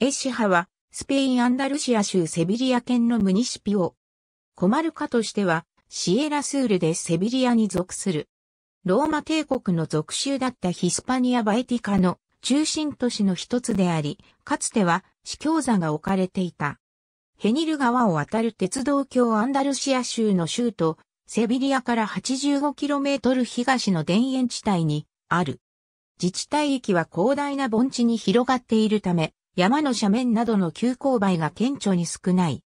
エッシハは、スペイン・アンダルシア州セビリア県のムニシピオ。コマルカとしては、シエラスールでセビリアに属する。ローマ帝国の属州だったヒスパニア・バイティカの中心都市の一つであり、かつては司教座が置かれていた。ヘニル川を渡る鉄道橋アンダルシア州の州都、セビリアから 85km 東の田園地帯にある。自治体域は広大な盆地に広がっているため、山の斜面などの急勾配が顕著に少ない。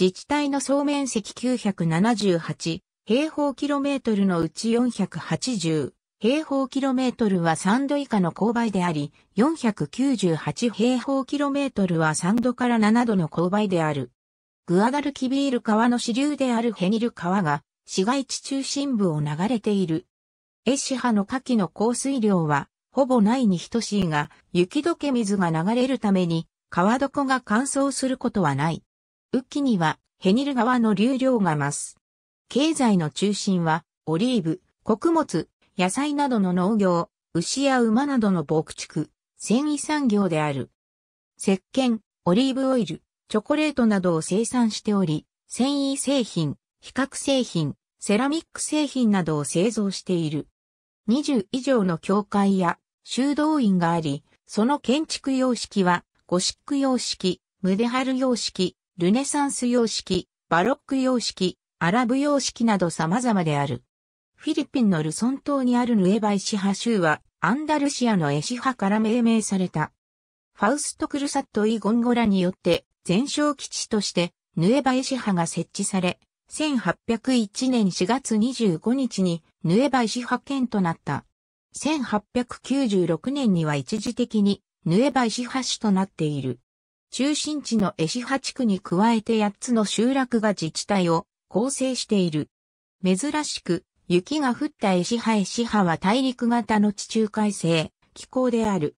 自治体の総面積978平方キロメートルのうち480平方キロメートルは3度以下の勾配であり、498平方キロメートルは3度から7度の勾配である。グアダルキビール川の支流であるヘニル川が市街地中心部を流れている。エシハの夏季の降水量はほぼないに等しいが、雪解け水が流れるために、川床が乾燥することはない。雨季には、ヘニル川の流量が増す。経済の中心は、オリーブ、穀物、野菜などの農業、牛や馬などの牧畜、繊維産業である。石鹸、オリーブオイル、チョコレートなどを生産しており、繊維製品、比較製品、セラミック製品などを製造している。20以上の教会や修道院があり、その建築様式は、ゴシック様式、ムデハル様式、ルネサンス様式、バロック様式、アラブ様式など様々である。フィリピンのルソン島にあるヌエバイシハ州は、アンダルシアのエシハから命名された。ファウスト・クルサット・イ・ゴンゴラによって、全焼基地として、ヌエバイシハが設置され、1801年4月25日にヌエバイシハ県となった。1896年には一時的に、ヌエバ石橋となっている。中心地のシハ地区に加えて8つの集落が自治体を構成している。珍しく、雪が降ったエシハ・エシハは大陸型の地中海性気候である。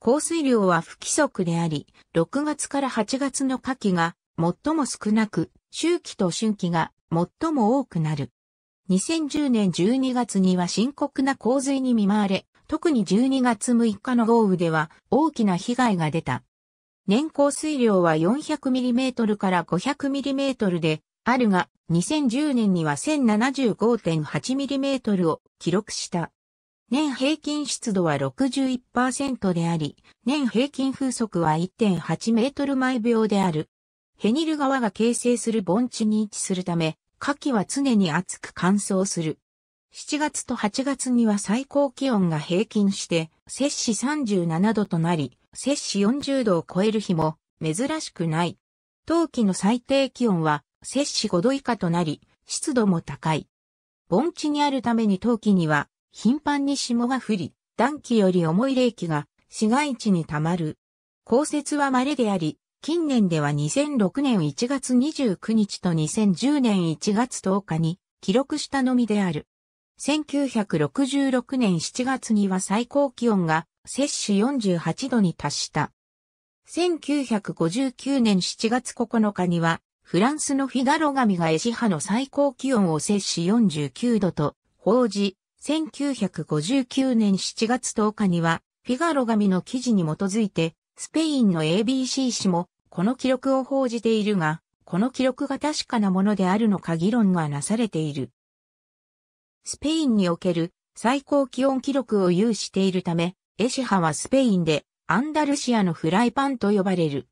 降水量は不規則であり、6月から8月の夏季が最も少なく、秋季と春季が最も多くなる。2010年12月には深刻な洪水に見舞われ、特に12月6日の豪雨では大きな被害が出た。年降水量は 400mm から 500mm であるが、2010年には 1075.8mm を記録した。年平均湿度は61%であり、年平均風速は1.8 m 毎秒である。ヘニル川が形成する盆地に位置するため、夏季は常に暑く乾燥する。7月と8月には最高気温が平均して、摂氏37度となり、摂氏40度を超える日も珍しくない。冬季の最低気温は摂氏5度以下となり、湿度も高い。盆地にあるために冬季には頻繁に霜が降り、暖気より重い冷気が市街地に溜まる。降雪は稀であり、近年では2006年1月29日と2010年1月10日に記録したのみである。1966年7月には最高気温が摂氏48度に達した。1959年7月9日には、フランスのフィガロ神がエシハの最高気温を摂氏49度と報じ、1959年7月10日には、フィガロ神の記事に基づいて、スペインの ABC 氏もこの記録を報じているが、この記録が確かなものであるのか議論がなされている。スペインにおける最高気温記録を有しているため、エシハはスペインでアンダルシアのフライパンと呼ばれる。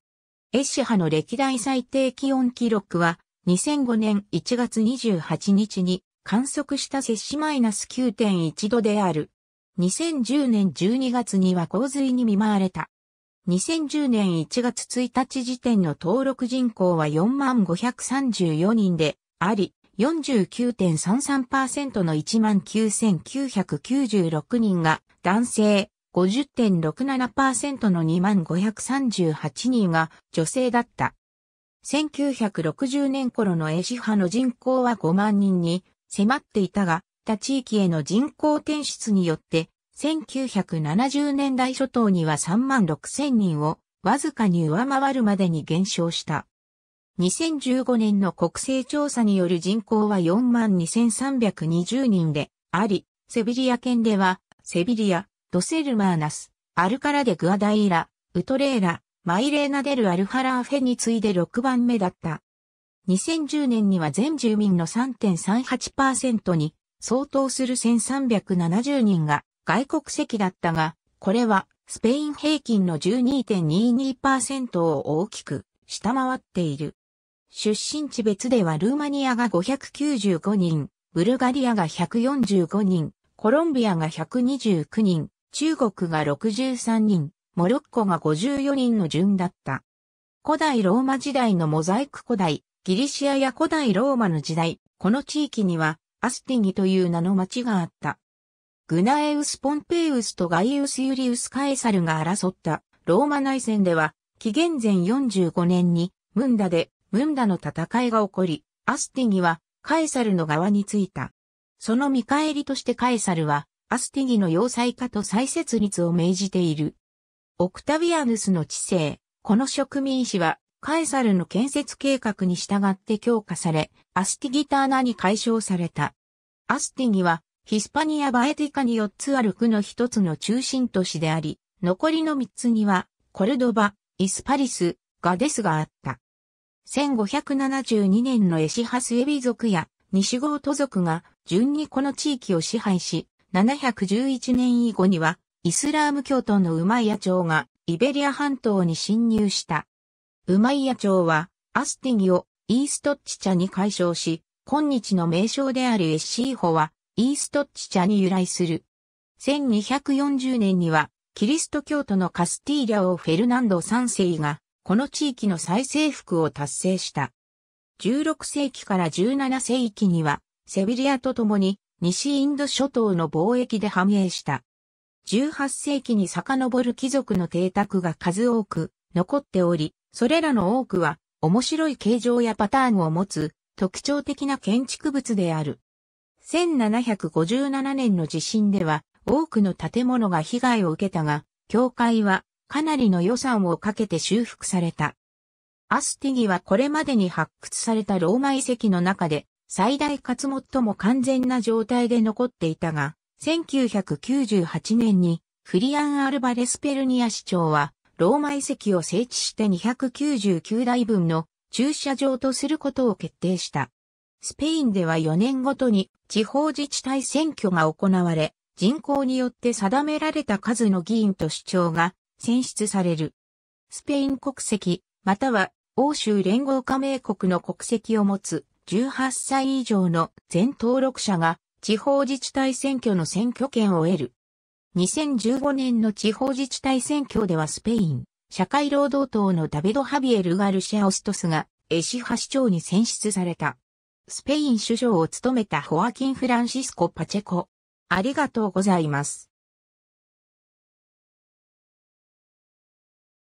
エシハの歴代最低気温記録は2005年1月28日に観測した摂氏マイナス9.1度である。2010年12月には洪水に見舞われた。2010年1月1日時点の登録人口は4534人であり、49.33%の19,996人が男性、50.67%の2538人が女性だった。1960年頃の絵師派の人口は5万人に迫っていたが、他地域への人口転出によって1970年代初頭には3万6千人をわずかに上回るまでに減少した。2015年の国勢調査による人口は4万2320人であり、セビリア県では、セビリア、ドセルマーナス、アルカラデグアダイラ、ウトレーラ、マイレーナデルアルハラーフェに次いで6番目だった。2010年には全住民の3.38%に相当する1370人が外国籍だったが、これはスペイン平均の12.22%を大きく下回っている。出身地別ではルーマニアが595人、ブルガリアが145人、コロンビアが129人、中国が63人、モロッコが54人の順だった。古代ローマ時代のモザイク古代、ギリシアや古代ローマの時代、この地域にはアスティニという名の町があった。グナエウス・ポンペイウスとガイウス・ユリウス・カエサルが争ったローマ内戦では、紀元前45年にムンダでムンダの戦いが起こり、アスティギはカエサルの側についた。その見返りとしてカエサルは、アスティギの要塞化と再設立を命じている。オクタビアヌスの治世、この植民史は、カエサルの建設計画に従って強化され、アスティギターナに解消された。アスティギは、ヒスパニア・バエティカに4つある区の1つの中心都市であり、残りの3つには、コルドバ、イスパリス、ガデスがあった。1572年のエシハスエビ族や西ゴート族が順にこの地域を支配し、711年以後にはイスラーム教徒のウマイヤ朝がイベリア半島に侵入した。ウマイヤ朝はアスティギをイーストッチ茶に改称し、今日の名称であるエッシーホはイーストッチ茶に由来する。1240年には、キリスト教徒のカスティーリャ王フェルナンド3世が、この地域の再征服を達成した。16世紀から17世紀には、セビリアと共に、西インド諸島の貿易で繁栄した。18世紀に遡る貴族の邸宅が数多く残っており、それらの多くは面白い形状やパターンを持つ特徴的な建築物である。1757年の地震では多くの建物が被害を受けたが、教会はかなりの予算をかけて修復された。アスティギはこれまでに発掘されたローマ遺跡の中で最大かつ最も完全な状態で残っていたが、1998年にフリアン・アルバレス・ペルニア市長はローマ遺跡を整地して299台分の駐車場とすることを決定した。スペインでは4年ごとに地方自治体選挙が行われ、人口によって定められた数の議員と首長が選出される。スペイン国籍、または欧州連合加盟国の国籍を持つ18歳以上の全登録者が地方自治体選挙の選挙権を得る。2015年の地方自治体選挙ではスペイン、社会労働党のダビド・ハビエル・ガルシア・オストスが、エシハ市長に選出された。スペイン首相を務めたホアキン・フランシスコ・パチェコ。ありがとうございます。